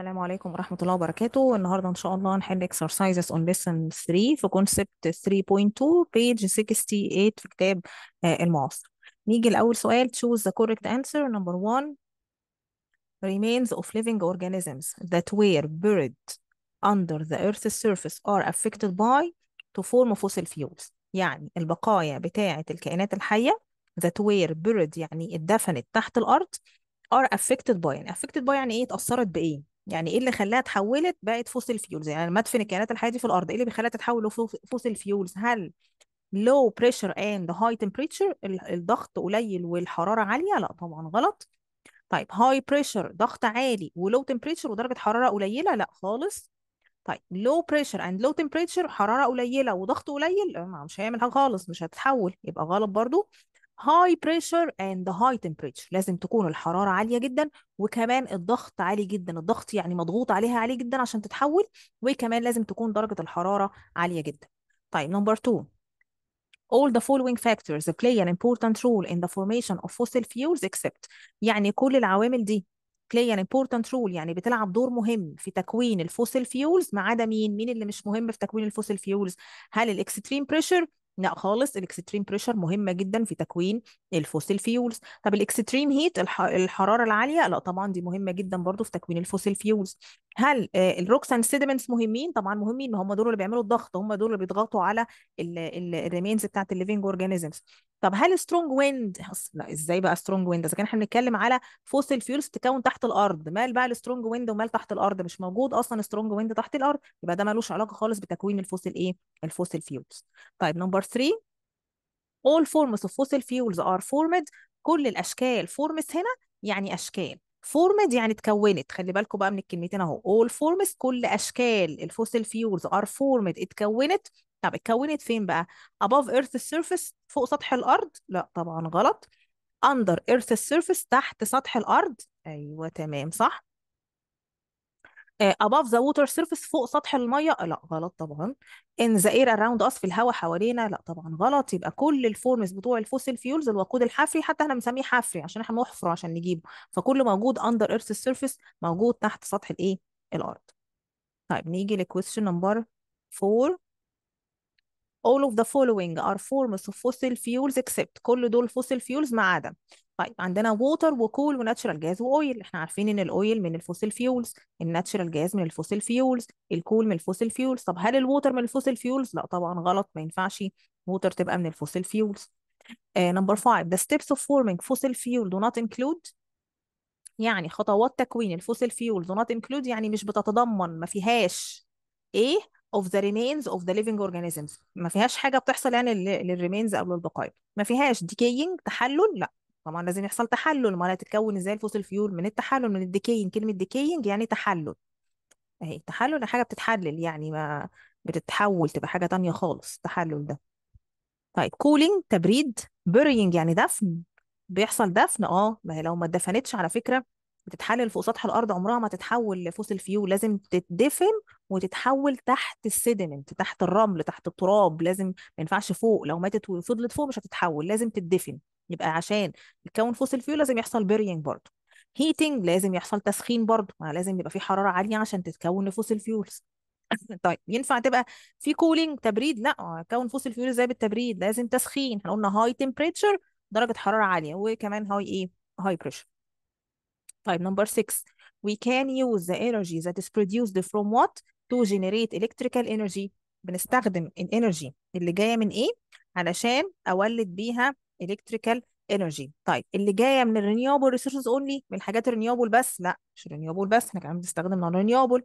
السلام عليكم ورحمة الله وبركاته النهاردة إن شاء الله هنحل exercises on lesson 3 في concept 3.2 page 68 في كتاب المعاصر نيجي لأول سؤال choose the correct answer number one remains of living organisms that were buried under the earth's surface are affected by to form fossil fuels يعني البقايا بتاعة الكائنات الحية that were buried يعني اتدفنت تحت الأرض are affected by يعني affected by يعني ايه اتأثرت بإيه يعني ايه اللي خلاها تحولت بقت فوسيل فيولز يعني مدفن الكائنات الحيه دي في الارض ايه اللي بيخليها تتحول لفوسيل فيولز هل low pressure and high temperature الضغط قليل والحراره عاليه لا طبعا غلط طيب هاي بريشر ضغط عالي ولو تمبريتشر ودرجه حراره قليله لا خالص طيب لو بريشر اند لو تمبريتشر حراره قليله وضغط قليل مش هيعمل حاجه خالص مش هتتحول يبقى غلط برضو high pressure and هاي high temperature لازم تكون الحرارة عالية جدا وكمان الضغط عالي جدا الضغط يعني مضغوط عليها عالي جدا عشان تتحول وكمان لازم تكون درجة الحرارة عالية جدا طيب نمبر 2 all the following factors play an important role in the formation of fossil fuels except يعني كل العوامل دي play an important role يعني بتلعب دور مهم في تكوين الفوسيل فيولز ما عدا مين؟ مين اللي مش مهم في تكوين الفوسيل فيولز؟ هل الاكستريم بريشر لا خالص الاكستريم بريشر مهمه جدا في تكوين الفوسيل فيولز طب الاكستريم هيت الحراره العاليه لا طبعا دي مهمه جدا برضو في تكوين الفوسيل فيولز هل آه، الروكسان سيدمنتس مهمين طبعا مهمين ما هم دول اللي بيعملوا الضغط هم دول اللي بيضغطوا على الريمينز بتاعت الليفينج اورجانيزمز طب هل سترونج ويند لا ازاي بقى سترونج ويند اذا كان احنا بنتكلم على فوسيل فيولز بتتكون تحت الارض مال بقى السترونج ويند ومال تحت الارض مش موجود اصلا سترونج ويند تحت الارض يبقى ده ملوش علاقه خالص بتكوين الفوسيل ايه الفوسيل فيولز طيب نمبر 3 all forms of fossil fuels are formed كل الاشكال forms هنا يعني اشكال فورمد يعني اتكونت خلي بالكم بقى من الكلمتين اهو all forms كل اشكال الفوسيل فيولز are formed اتكونت طب اتكونت فين بقى above earth surface فوق سطح الارض لا طبعا غلط under earth surface تحت سطح الارض ايوه تمام صح آه، above the water surface فوق سطح الميه آه، لا غلط طبعا in the air around us في الهواء حوالينا لا طبعا غلط يبقى كل الفورمز بتوع الفوسيل فيولز الوقود الحفري حتى احنا بنسميه حفري عشان احنا بنحفره عشان نجيبه فكل موجود under earth surface موجود تحت سطح الايه الارض طيب نيجي لكويستشن نمبر 4 all of the following are forms of fossil fuels except كل دول fossil fuels ما عدا طيب عندنا ووتر وكول وناتشرال جاز واويل احنا عارفين ان الاويل من الفوسيل فيولز الناتشرال جاز من الفوسيل فيولز الكول من الفوسيل فيولز طب هل الووتر من الفوسيل فيولز لا طبعا غلط ما ينفعش ووتر تبقى من الفوسيل فيولز نمبر 5 the steps of forming fossil فيول do not include يعني خطوات تكوين الفوسيل فيول do not include يعني مش بتتضمن ما فيهاش ايه of the remains of the living organisms ما فيهاش حاجه بتحصل يعني للريمينز او للبقايا ما فيهاش decaying تحلل لا طبعا لازم يحصل تحلل ما لا تتكون ازاي الفوسيل فيول من التحلل من الديكينج كلمه ديكينج يعني تحلل اهي تحلل حاجه بتتحلل يعني ما بتتحول تبقى حاجه تانية خالص التحلل ده طيب كولينج تبريد بيرينج يعني دفن بيحصل دفن اه ما هي لو ما اتدفنتش على فكره بتتحلل فوق سطح الارض عمرها ما تتحول لفوسيل فيول لازم تتدفن وتتحول تحت السيدمنت تحت الرمل تحت التراب لازم ما ينفعش فوق لو ماتت وفضلت فوق مش هتتحول لازم تتدفن يبقى عشان يتكون فوسيل فيول لازم يحصل بيرينج برضه هيتنج لازم يحصل تسخين برضه ما لازم يبقى في حراره عاليه عشان تتكون فوسيل فيولز طيب ينفع تبقى في كولينج تبريد لا كون فوسيل فيول ازاي بالتبريد لازم تسخين احنا قلنا هاي تمبريتشر درجه حراره عاليه وكمان هاي ايه هاي بريشر طيب نمبر 6 وي كان يوز ذا انرجي ذات از برودوسد فروم وات تو جينيريت الكتريكال انرجي بنستخدم الانرجي اللي جايه من ايه علشان اولد بيها الكتريكال انرجي طيب اللي جايه من الرينيوبل ريسورسز اونلي من الحاجات الرينيوبل بس لا مش رينيوبل بس احنا كمان بنستخدم نون رينيوبل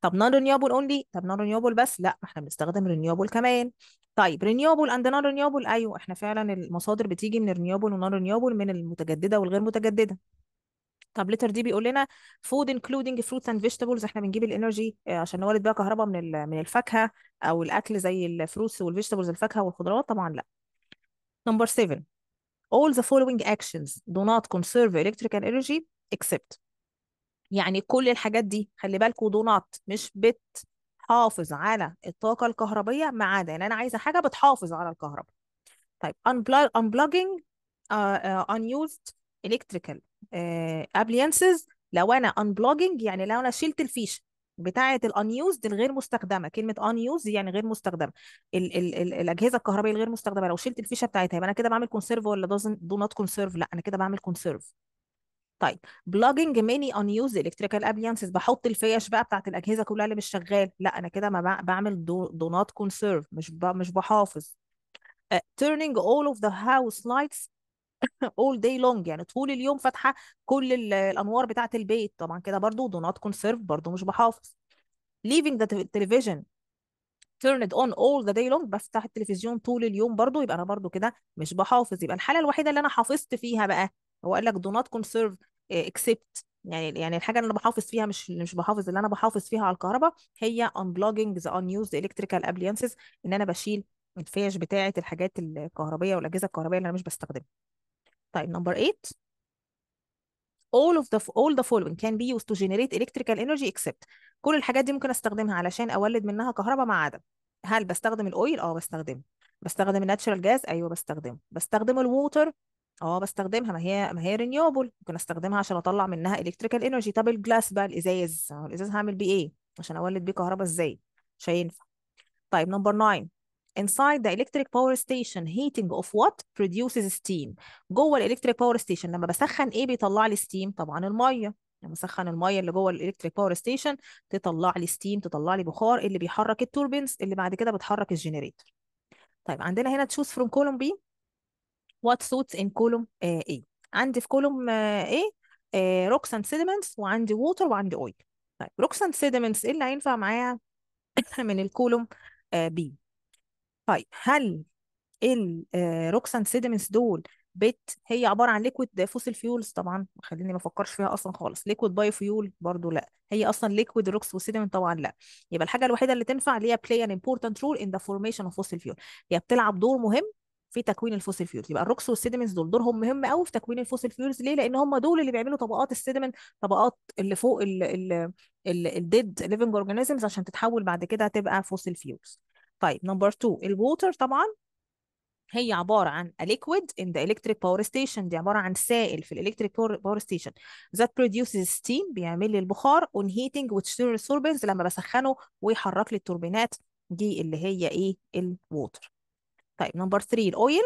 طب نون رينيوبل اونلي طب نون رينيوبل بس لا ما احنا بنستخدم رينيوبل كمان طيب رينيوبل اند نون رينيوبل ايوه احنا فعلا المصادر بتيجي من الرينيوبل ونون رينيوبل من المتجدده والغير متجدده طب لتر دي بيقول لنا فود انكلودنج فروتس اند فيجيتابلز احنا بنجيب الانرجي آه، عشان نولد بيها كهرباء من من الفاكهه او الاكل زي الفروتس والفيجيتابلز الفاكهه والخضروات طبعا لا نمبر 7 all the following actions do not conserve electrical energy except يعني كل الحاجات دي خلي بالكوا do not مش بتحافظ على الطاقة الكهربية ما عدا يعني أنا عايزة حاجة بتحافظ على الكهرباء طيب unplugging uh, uh, unused electrical uh, appliances لو أنا unplugging يعني لو أنا شلت الفيشة بتاعه الانيوزد الغير مستخدمه كلمه انيوز يعني غير مستخدمه ال ال ال الاجهزه الكهربائيه الغير مستخدمه لو شلت الفيشه بتاعتها يبقى انا كده بعمل كونسيرف ولا دو نوت كونسيرف لا انا كده بعمل كونسيرف طيب بلوجنج ماني انيوز الكتريكال ابيانسز بحط الفيش بقى بتاعت الاجهزه كلها اللي مش شغال لا انا كده ما بعمل دو نوت كونسيرف مش مش بحافظ تيرنينج turning all of the house lights all day long يعني طول اليوم فاتحه كل الانوار بتاعه البيت طبعا كده برضو do not conserve برضو مش بحافظ leaving the television turned on all the day long بفتح التلفزيون طول اليوم برضو يبقى انا برضو كده مش بحافظ يبقى الحاله الوحيده اللي انا حافظت فيها بقى هو قال لك do not conserve آه، except يعني يعني الحاجه اللي انا بحافظ فيها مش مش بحافظ اللي انا بحافظ فيها على الكهرباء هي unplugging the unused electrical appliances ان انا بشيل الفيش بتاعه الحاجات الكهربيه والاجهزه الكهربائيه اللي انا مش بستخدمها طيب نمبر 8 all of the all the following can be used to generate electrical energy except كل الحاجات دي ممكن استخدمها علشان اولد منها كهرباء ما عدا هل بستخدم الاويل اه بستخدمه بستخدم الناتشرال جاز ايوه بستخدمه بستخدم الووتر اه بستخدمها ما هي ما هي رينيوبل ممكن استخدمها عشان اطلع منها الكتريكال انرجي طب الجلاس بقى الازاز الازاز هعمل بيه ايه عشان اولد بيه كهرباء ازاي مش هينفع طيب نمبر 9 inside the electric power station heating of what produces steam جوه الالكتريك باور ستيشن لما بسخن ايه بيطلع لي ستيم طبعا الميه لما سخن الميه اللي جوه الالكتريك باور ستيشن تطلع لي ستيم تطلع لي بخار اللي بيحرك التوربينز اللي بعد كده بتحرك الجنريتور طيب عندنا هنا تشوز فروم كولوم بي وات سوتس ان كولوم اي عندي في كولوم اي روكس اند سيدمنتس وعندي ووتر وعندي اويل طيب روكس اند سيدمنتس ايه اللي هينفع معايا من الكولوم بي آه، طيب هل الروكسان آه، سيدمنتس دول بت هي عباره عن ليكويد فوسيل فيولز طبعا خليني ما افكرش فيها اصلا خالص ليكويد بايو فيول برضو لا هي اصلا ليكويد روكس وسيدمنت طبعا لا يبقى الحاجه الوحيده اللي تنفع اللي هي بلاي ان امبورتنت رول ان ذا فورميشن اوف فوسيل فيول هي بتلعب دور مهم في تكوين الفوسيل فيولز يبقى الروكس والسيدمنتس دول دورهم مهم قوي في تكوين الفوسيل فيولز ليه لان هم دول اللي بيعملوا طبقات السيدمنت طبقات اللي فوق الديد ليفنج اورجانيزمز عشان تتحول بعد كده تبقى فوسيل فيولز طيب نمبر 2 الووتر طبعا هي عبارة عن a liquid in the electric power station دي عبارة عن سائل في الالكتريك باور station that produces steam بيعمل لي البخار on heating with turns turbines لما بسخنه ويحرك لي التوربينات دي اللي هي ايه الووتر طيب نمبر 3 الاويل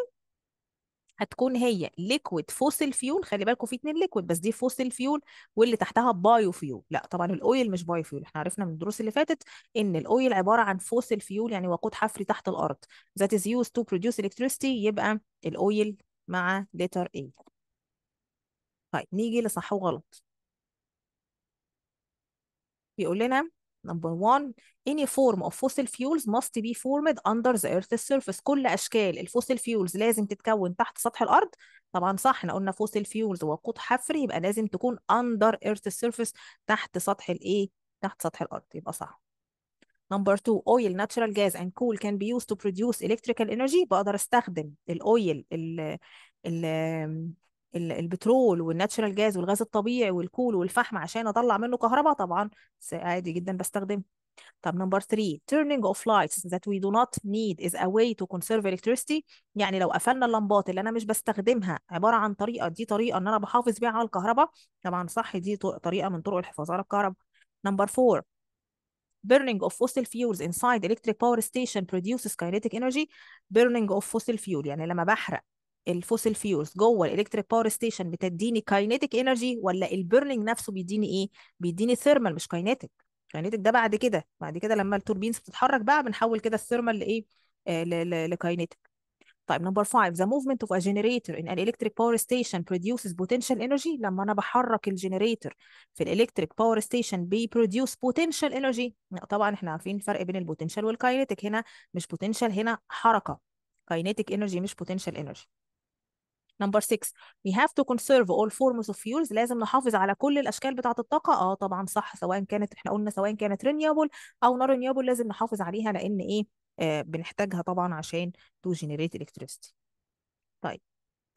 هتكون هي ليكويد فوسيل فيول خلي بالكم في اتنين ليكويد بس دي فوسيل فيول واللي تحتها بايو فيول لا طبعا الاويل مش بايو فيول احنا عرفنا من الدروس اللي فاتت ان الاويل عباره عن فوسيل فيول يعني وقود حفري تحت الارض ذات از يوز تو برودوس الكتريستي يبقى الاويل مع لتر اي طيب نيجي لصح وغلط بيقول لنا Number one, any form of fossil fuels must be formed under the earth's surface. كل أشكال الفوسيل فيولز لازم تتكون تحت سطح الأرض. طبعا صح احنا قلنا فوسيل فيولز وقود حفري يبقى لازم تكون under earth's surface تحت سطح الإيه؟ تحت سطح الأرض يبقى صح. Number two, oil, natural gas and coal can be used to produce electrical energy. بقدر استخدم الاويل ال ال البترول والناتشرال جاز والغاز الطبيعي والكول والفحم عشان اطلع منه كهرباء طبعا عادي جدا بستخدمه طب نمبر 3 turning off lights that we do not need is a way to conserve electricity يعني لو قفلنا اللمبات اللي انا مش بستخدمها عباره عن طريقه دي طريقه ان انا بحافظ بيها على الكهرباء طبعا صح دي طريقه من طرق الحفاظ على الكهرباء نمبر 4 burning of fossil fuels inside electric power station produces kinetic energy burning of fossil fuel يعني لما بحرق الفوسيل فيولز جوه الالكتريك باور ستيشن بتديني كاينيتيك انرجي ولا البيرنينج نفسه بيديني ايه بيديني ثيرمال مش كاينيتيك كاينيتيك ده بعد كده بعد كده لما التوربينز بتتحرك بقى بنحول كده الثيرمال لايه آه، لكاينيتيك طيب نمبر 5 the movement of a generator in an electric power station produces potential energy لما انا بحرك الجنريتور في الالكتريك باور ستيشن بي برودوس potential energy طبعا احنا عارفين الفرق بين البوتنشال والكاينيتيك هنا مش potential هنا حركه كاينيتيك انرجي مش potential energy نمبر 6 we have to conserve all forms of fuels لازم نحافظ على كل الاشكال بتاعه الطاقه اه طبعا صح سواء كانت احنا قلنا سواء كانت رينيوبل او نون رينيوبل لازم نحافظ عليها لان ايه آه بنحتاجها طبعا عشان تو جينيريت الكتريستي طيب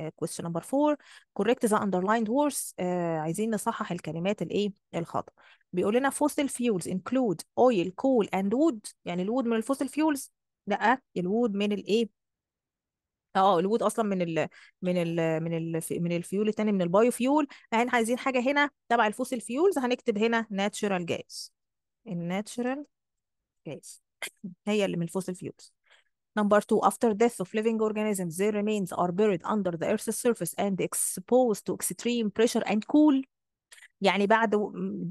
آه، question number 4 correct the underlined words uh, عايزين نصحح الكلمات الايه الخطا بيقول لنا fossil fuels include oil coal and wood يعني الود من الفوسيل فيولز لا الود من الايه اه الوود اصلا من الـ من الـ من الـ من الفيول الثاني من البايو فيول احنا عايزين حاجه هنا تبع الفوسيل فيولز هنكتب هنا ناتشرال جاز الناتشرال جاز هي اللي من الفوسيل فيولز Number two, after death of living organisms, their remains are buried under the earth's surface and exposed to extreme pressure and cool. يعني بعد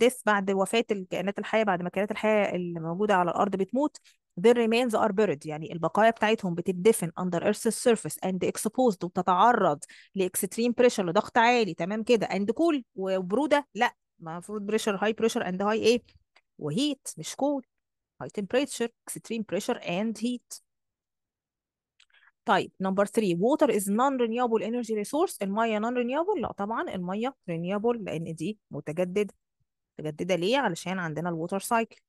death بعد وفاة الكائنات الحية بعد ما كائنات الحية اللي موجودة على الأرض بتموت their remains are buried يعني البقايا بتاعتهم بتدفن under earth's surface and exposed وبتتعرض لاكستريم بريشر لضغط عالي تمام كده and cool وبروده لا المفروض بريشر هاي بريشر and هاي ايه وهيت مش cool high temperature extreme pressure and heat طيب نمبر 3 water is non renewable energy resource الميه non renewable لا طبعا الميه renewable لان دي متجدده متجدده ليه علشان عندنا الووتر سايكل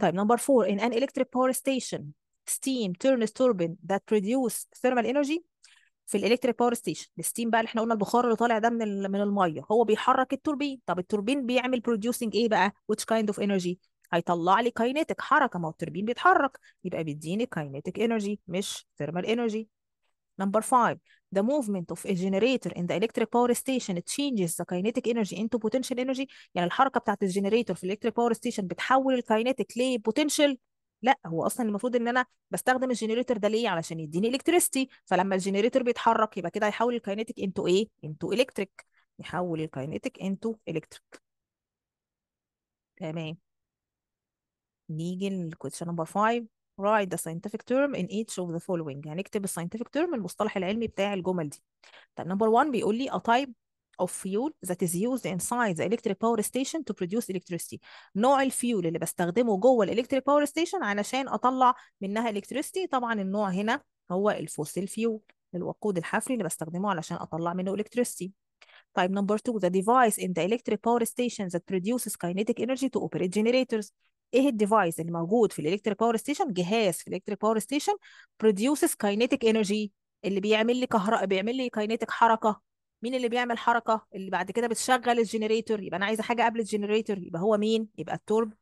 طيب نمبر 4 in an electric power station steam turns turbine that produce thermal energy في الالكتريك باور ستيشن الستيم بقى اللي احنا قلنا البخار اللي طالع ده من من الميه هو بيحرك التوربين طب التوربين بيعمل producing ايه بقى which kind of energy هيطلع لي كاينيتك حركه ما هو التوربين بيتحرك يبقى بيديني كاينيتك انرجي مش ثيرمال انرجي Number five, the movement of a generator in the electric power station changes the kinetic energy into potential energy يعني الحركة بتاعت الجنريتور في electric power station بتحول الكاينتيك potential. لا هو اصلا المفروض ان انا بستخدم الجنريتور ده ليه علشان يديني الكتريستي فلما الجنريتور بيتحرك يبقى كده هيحول الكاينتيك انتو ايه انتو الكتريك يحول الكاينتيك انتو الكتريك تمام نيجي للكويتشن نمبر 5 write the scientific term in each of the following يعني ال scientific term المصطلح العلمي بتاع الجمل دي طب number one بيقول لي a type of fuel that is used inside the electric power station to produce electricity نوع الفيول اللي بستخدمه جوه الالكتريك باور ستيشن علشان اطلع منها electricity طبعا النوع هنا هو الفوسيل فيول الوقود الحفري اللي بستخدمه علشان اطلع منه electricity طيب number two the device in the electric power station that produces kinetic energy to operate generators ايه الديفايس اللي موجود في الالكتريك باور ستيشن جهاز في الالكتريك باور ستيشن بروديوسز كاينيتيك انرجي اللي بيعمل لي كهرباء بيعمل لي كاينيتيك حركه مين اللي بيعمل حركه اللي بعد كده بتشغل الجنريتور يبقى انا عايزه حاجه قبل الجنريتور يبقى هو مين يبقى التورب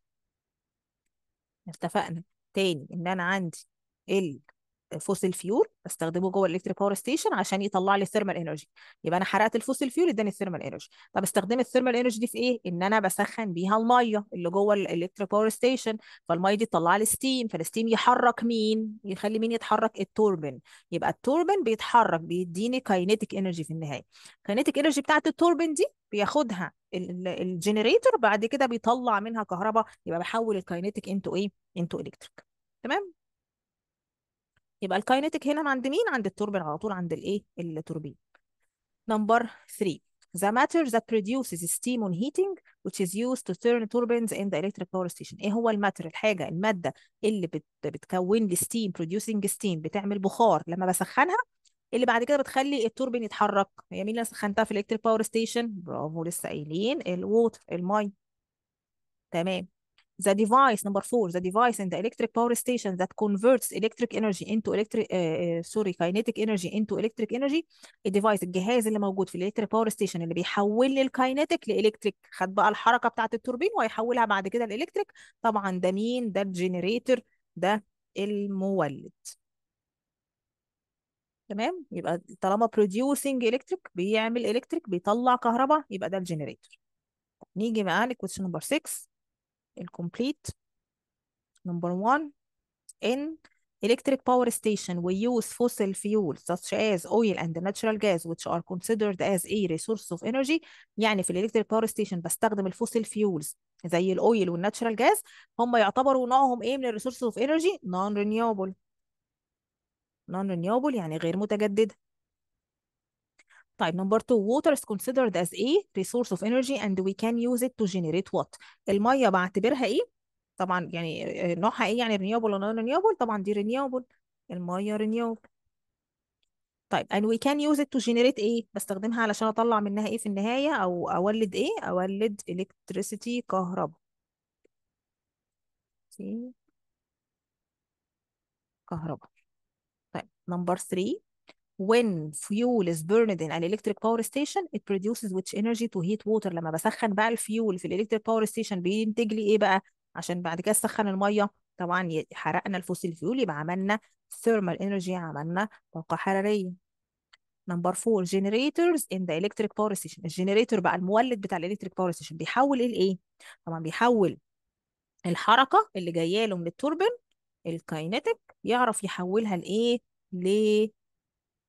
اتفقنا تاني ان انا عندي ال فوسيل فيول استخدمه جوه الالكتريك باور ستيشن عشان يطلع لي ثيرمال انرجي يبقى انا حرقت الفوسيل فيول اداني الثيرمال انرجي طب استخدم الثيرمال انرجي دي في ايه ان انا بسخن بيها الميه اللي جوه الالكتريك باور ستيشن فالميه دي تطلع لي ستيم فالستيم يحرك مين يخلي مين يتحرك التوربن يبقى التوربن بيتحرك بيديني كاينيتيك انرجي في النهايه الكاينيتيك انرجي بتاعت التوربن دي بياخدها الجنريتور بعد كده بيطلع منها كهرباء يبقى بحول الكاينيتيك انتو ايه انتو الكتريك تمام يبقى الكاينتيك هنا عند مين عند التوربين على طول عند الايه التوربين نمبر 3 The matter that produces steam on heating which is used to turn turbines in the electric power station. ايه هو الماتر الحاجة المادة اللي بت... بتكون لي steam producing steam بتعمل بخار لما بسخنها اللي بعد كده بتخلي التوربين يتحرك هي مين اللي سخنتها في الالكتريك باور ستيشن برافو لسه قايلين الووتر المي تمام the device number four the device in the electric power station that converts electric energy into electric uh, uh sorry kinetic energy into electric energy device الجهاز اللي موجود في electric power station اللي بيحول لي الكاينتيك لالكتريك خد بقى الحركه بتاعه التوربين وهيحولها بعد كده لالكتريك طبعا ده مين ده الجنريتور ده المولد تمام يبقى طالما producing electric بيعمل electric بيطلع كهرباء يبقى ده الجنريتور نيجي بقى لكويشن نمبر 6 complete number one in electric power station we use fossil fuels such as oil and natural gas which are considered as a resource of energy يعني في electric power station بستخدم fossil fuels زي oil الاويل natural gas هم يعتبروا نوعهم ايه من resources of energy non-renewable non-renewable يعني غير متجدده طيب نمبر 2 water is considered as a resource of energy and we can use it to generate what الميه بعتبرها ايه طبعا يعني نوعها ايه يعني renewable or non renewable طبعا دي renewable الميه renewable طيب and we can use it to generate ايه بستخدمها علشان اطلع منها ايه في النهايه او اولد ايه اولد electricity كهرباء كهرباء طيب نمبر 3 when fuel is burned in an electric power station it produces which energy to heat water لما بسخن بقى الفيول في الالكتريك باور ستيشن بينتج لي ايه بقى عشان بعد كده سخن الميه طبعا حرقنا الفوسيل فيول يبقى عملنا thermal energy عملنا طاقه حراريه نمبر 4 generators in the electric power station الجنريتور بقى المولد بتاع الالكتريك باور ستيشن بيحول ايه لايه طبعا بيحول الحركه اللي جايه له من التوربين الكاينتيك يعرف يحولها لايه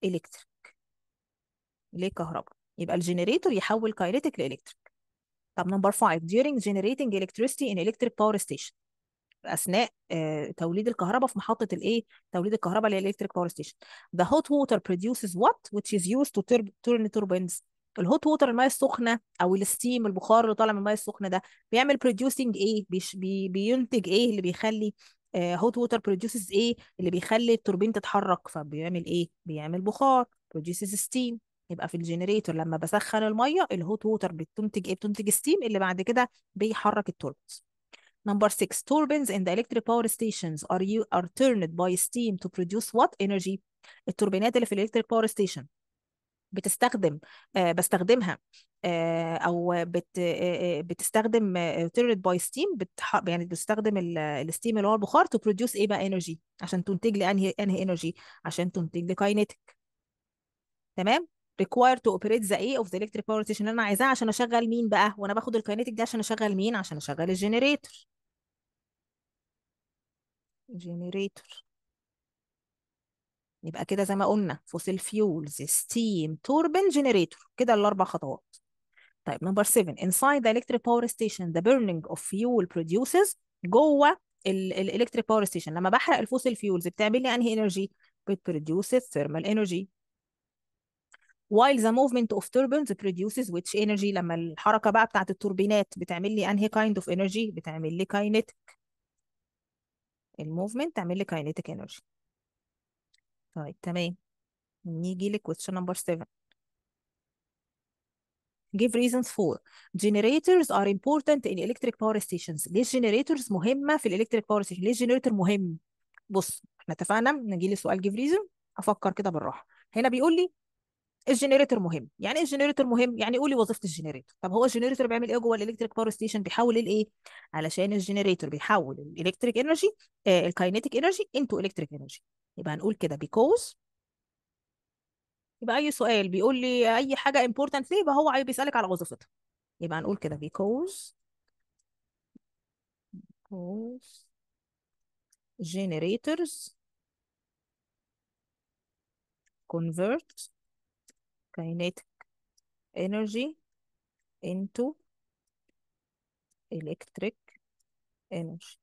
الكتريك كهرباء يبقى الجنريتور يحول كاينيتيك لالكتريك طب نمبر 5 during generating electricity in electric power station اثناء آه، توليد الكهرباء في محطه الايه توليد الكهرباء للالكتريك باور ستيشن the hot water produces what which is used to turn turbines الهوت ووتر الميه السخنه او الستيم البخار اللي طالع من الميه السخنه ده بيعمل producing ايه بيش بي بينتج ايه اللي بيخلي هوت ووتر بروديوسز ايه اللي بيخلي التوربين تتحرك فبيعمل ايه بيعمل بخار بروديوسز ستيم يبقى في الجنريتور لما بسخن الميه الهوت ووتر بتنتج ايه بتنتج ستيم اللي بعد كده بيحرك التوربينز نمبر 6 توربينز ان ذا الكتريك باور ستيشنز ار يو ار تيرند باي ستيم تو برودوس وات انرجي التوربينات اللي في الالكتريك باور ستيشن بتستخدم آه، بستخدمها آه، او بت آه، بتستخدم تيرد باي ستيم يعني بتستخدم الستيم اللي هو البخار تو بروديوس ايه بقى انرجي عشان تنتج لي انهي انهي انرجي عشان تنتج لي كاينتك تمام ريكواير تو اوبريت ذا ايه اوف ذا الكتريك باور ستيشن اللي انا عايزاه عشان اشغل مين بقى وانا باخد الكاينتك دي عشان اشغل مين عشان اشغل الجنريتور جنريتور يبقى كده زي ما قلنا فوسيل فيولز ستيم توربن جنريتور كده الاربع خطوات طيب نمبر 7 انسايد the electric power station the burning of fuel produces جوه الالكتريك باور ستيشن لما بحرق الفوسيل فيولز بتعمل لي انهي انرجي بتبروديوسز ثيرمال انرجي while the movement of turbines produces which energy لما الحركه بقى بتاعه التوربينات بتعمل لي انهي kind of energy بتعمل لي kinetic الموفمنت تعمل لي kinetic energy طيب تمام نيجي لكويستشن نمبر 7 give reasons for generators are important in electric power stations ليه الجنريتورز مهمه في الالكتريك باور ستيشن ليه الجنريتور مهم بص احنا اتفقنا نجي لي سؤال give reason افكر كده بالراحه هنا بيقول لي الجنريتور مهم يعني ايه الجنريتور مهم يعني قولي وظيفه الجنريتور طب هو الجنريتور بيعمل ايه جوه الالكتريك باور ستيشن بيحول الايه علشان الجنريتور بيحول الالكتريك انرجي آه الكاينيتيك انرجي انتو الكتريك انرجي يبقى هنقول كده because يبقى اي سؤال بيقول لي اي حاجه important ليه يبقى هو بيسالك على وظيفتها يبقى هنقول كده because because generators convert kinetic energy into electric energy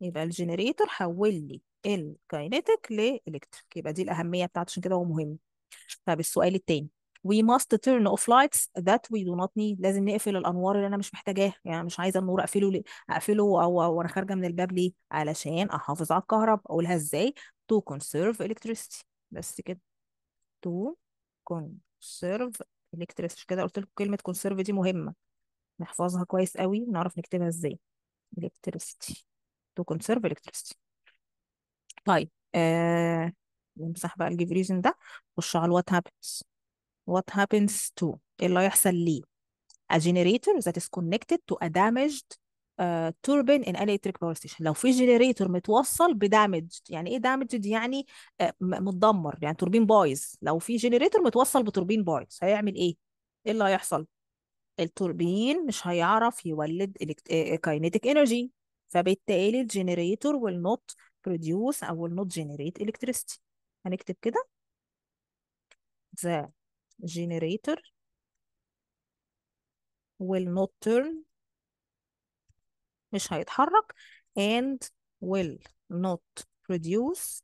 يبقى الجنريتور حول لي الكاينيتك للإلكتريك يبقى دي الأهمية بتاعته عشان كده هو مهم طب السؤال الثاني we must turn off lights that we do not need لازم نقفل الانوار اللي انا مش محتاجاها يعني مش عايزه النور اقفله ليه اقفله او وانا خارجه من الباب ليه علشان احافظ على الكهرباء اقولها ازاي to conserve electricity بس كده to conserve electricity كده قلت لكم كلمه conserve دي مهمه نحفظها كويس قوي ونعرف نكتبها ازاي electricity to conserve electricity طيب آه نمسح بقى الجيف ريزن ده خش على الوات happens what happens to ايه اللي هيحصل ليه a generator that is connected to a damaged uh, turbine in electric power station لو في generator متوصل بدامج يعني ايه damaged يعني uh, متدمر يعني توربين بايظ لو في generator متوصل بتوربين بايظ هيعمل ايه ايه اللي هيحصل التوربين مش هيعرف يولد كاينيتك انرجي آه، فبالتالي الجنريتور will not produce I will not generate electricity هنكتب كده the generator will not turn مش هيتحرك and will not produce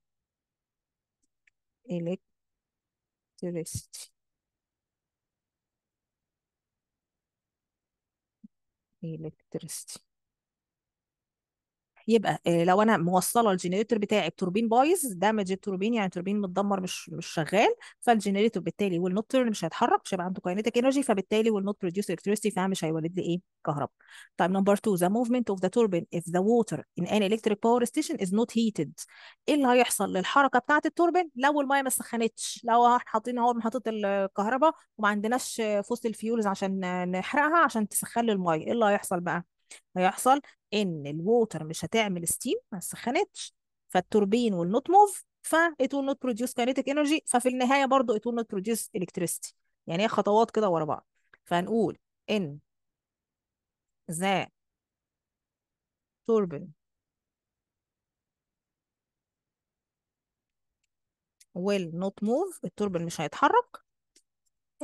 electricity electricity يبقى آه، لو انا موصله الجنريتور بتاعي بتوربين بايظ دامج التوربين يعني التوربين متدمر مش مش شغال فالجنريتور بالتالي ويل نوت تيرن مش هيتحرك مش هيبقى عنده كاينتيك انرجي فبالتالي ويل نوت بروديوس الكتريستي فمش هيولد لي ايه كهرباء طيب نمبر 2 ذا موفمنت اوف ذا توربين اف ذا ووتر ان ان الكتريك باور ستيشن از نوت هيتد ايه اللي هيحصل للحركه بتاعه التوربين لو المايه ما سخنتش لو احنا حاطين اهو محطه الكهرباء وما عندناش فوسيل فيولز عشان نحرقها عشان تسخن لي المايه ايه اللي هيحصل بقى هيحصل ان الووتر مش هتعمل ستيم ما سخنتش فالتوربين will not move ف it will not produce kinetic energy ففي النهايه برضه it will not produce electricity يعني هي خطوات كده ورا بعض فهنقول ان the turbine will not move التوربين مش هيتحرك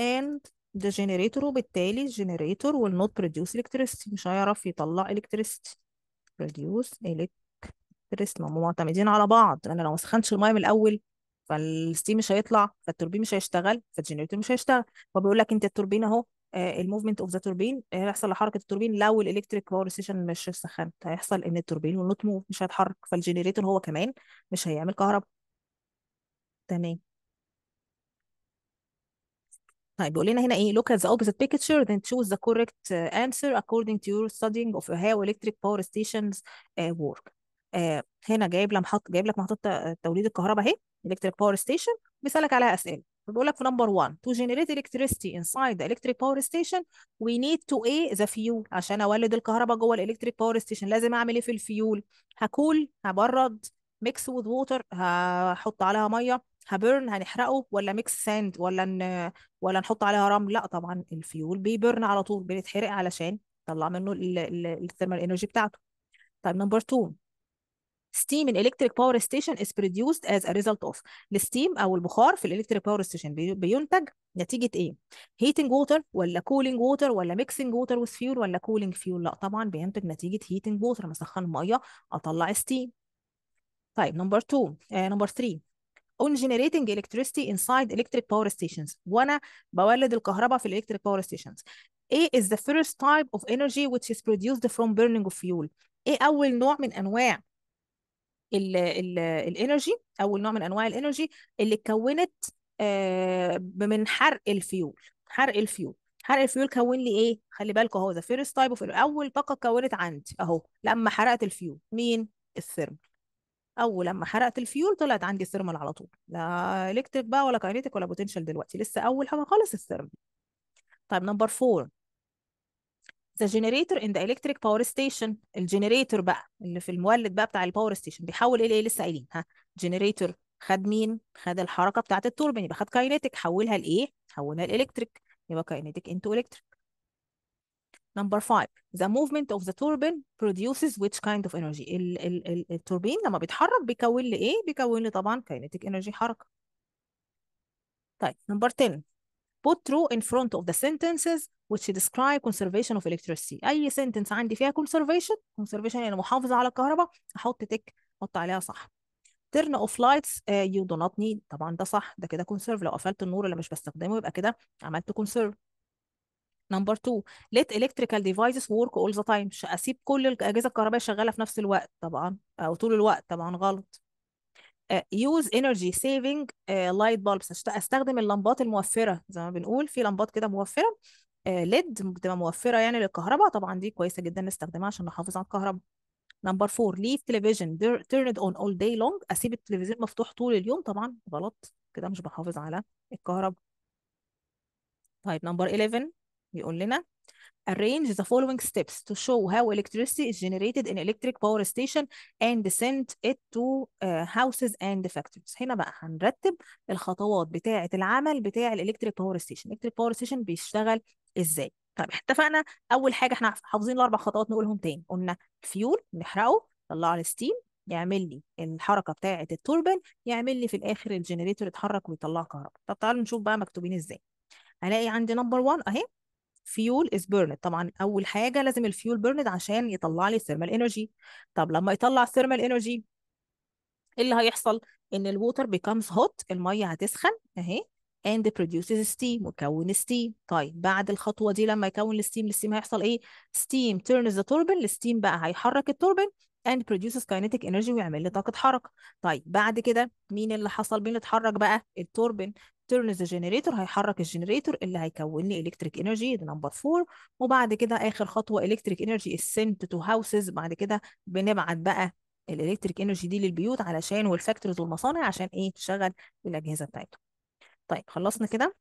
and ده جنريتور وبالتالي الجنريتور will not produce electricity مش هيعرف يطلع electricity produce electricity ما هم معتمدين على بعض انا لو ما سخنتش المايه من الاول فالستيم مش هيطلع فالتوربين مش هيشتغل فالجنريتور مش هيشتغل فبيقول لك انت التوربين اهو الموفمنت اوف ذا توربين هيحصل لحركه التوربين لو الالكتريك باور ستيشن مش سخنت هيحصل ان التوربين والنوت موف مش هيتحرك فالجنريتور هو كمان مش هيعمل كهرباء تمام طيب بيقول لنا هنا ايه look at the opposite picture then choose the correct answer according to your studying of how electric power stations work هنا جايب لك محط جايب لك محطه توليد الكهرباء اهي electric power station بيسالك عليها اسئله بيقول لك في نمبر 1 to generate electricity inside the electric power station we need to a the fuel عشان اولد الكهرباء جوه الالكتريك باور ستيشن لازم اعمل ايه في الفيول هكول هبرد mix with water هحط عليها ميه هبرن هنحرقه ولا ميكس ساند ولا ن... ولا نحط عليها رمل لا طبعا الفيول بيبرن على طول بيتحرق علشان طلع منه الثيرمال انرجي بتاعته طيب نمبر 2 steam in electric power station is produced as a result of الستيم او البخار في الالكتريك باور ستيشن بينتج نتيجه ايه heating water ولا cooling water ولا mixing water with fuel ولا cooling fuel لا طبعا بينتج نتيجه heating water مسخن ميه اطلع steam طيب نمبر 2 نمبر 3 on generating electricity inside electric power stations وانا بولد الكهرباء في electric power stations A is the first type of energy which is produced from burning of fuel ايه اول نوع من انواع الانرجي اول نوع من انواع الانرجي اللي اتكونت آه، من حرق الفيول حرق الفيول حرق الفيول كون لي ايه خلي بالكوا اهو ذا فيرست تايب اوف اول طاقه اتكونت عندي اهو لما حرقت الفيول مين الثيرمال اول لما حرقت الفيول طلعت عندي الثيرمال على طول لا الكتريك بقى ولا كاينيتيك ولا بوتنشال دلوقتي لسه اول حاجه خالص الثيرمال طيب نمبر 4 ذا جنريتور ان ذا الكتريك باور ستيشن الجنريتور بقى اللي في المولد بقى بتاع الباور ستيشن بيحول الى ايه لسه قايلين ها جنريتور خد مين خد الحركه بتاعه التوربين يبقى خد كاينيتيك حولها لايه حولها لالكتريك يبقى كاينيتك انتو الكتريك Number five, the movement of the turbine produces which kind of energy؟ ال ال ال التوربين لما بيتحرك بيكون لي إيه؟ بيكون لي طبعا kinetic energy حركة. طيب نمبر 10 put true in front of the sentences which describe conservation of electricity. أي sentence عندي فيها conservation conservation يعني محافظة على الكهرباء أحط تك أحط عليها صح. turn off lights uh, you do not need طبعا ده صح ده كده conserve لو قفلت النور اللي مش بستخدمه يبقى كده عملت conserve. نمبر 2 let electrical devices work all the time اسيب كل الاجهزه الكهربائيه شغاله في نفس الوقت طبعا او طول الوقت طبعا غلط آه، use energy saving آه، light bulbs استخدم اللمبات الموفره زي ما بنقول في لمبات كده موفره ليد آه، بتبقى موفره يعني للكهرباء طبعا دي كويسه جدا نستخدمها عشان نحافظ على الكهرباء نمبر 4 leave television turned on all day long اسيب التلفزيون مفتوح طول اليوم طبعا غلط كده مش بحافظ على الكهرباء طيب نمبر 11 بيقول لنا arrange the following steps to show how electricity is generated in electric power station and send it to uh, houses and factories هنا بقى هنرتب الخطوات بتاعة العمل بتاع الالكتريك باور ستيشن الالكتريك باور ستيشن بيشتغل ازاي طيب اتفقنا اول حاجة احنا حافظين الاربع خطوات نقولهم تاني قلنا الفيول نحرقه طلع لي ستيم يعمل لي الحركه بتاعه التوربين، يعمل لي في الاخر الجنريتور يتحرك ويطلع كهرباء طب تعالوا نشوف بقى مكتوبين ازاي هلاقي عندي نمبر 1 اهي فيول از بيرند طبعا اول حاجه لازم الفيول بيرند عشان يطلع لي ثيرمال انرجي طب لما يطلع ثيرمال انرجي ايه اللي هيحصل ان الووتر بيكمز هوت الميه هتسخن اهي and produces steam وكون steam طيب بعد الخطوه دي لما يكون الستيم الستيم هيحصل ايه steam turns the turbine الستيم بقى هيحرك التوربين and produces kinetic energy ويعمل لي طاقة حركة طيب بعد كده مين اللي حصل مين اللي اتحرك بقى التوربين turns the generator هيحرك الجنريتور اللي هيكون لي electric energy ده نمبر 4 وبعد كده آخر خطوة electric energy is sent to houses بعد كده بنبعت بقى الالكتريك انرجي دي للبيوت علشان والفاكتورز والمصانع عشان ايه تشغل الاجهزه بتاعتهم طيب خلصنا كده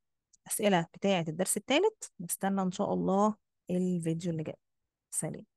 اسئله بتاعه الدرس الثالث نستنى ان شاء الله الفيديو اللي جاي سلام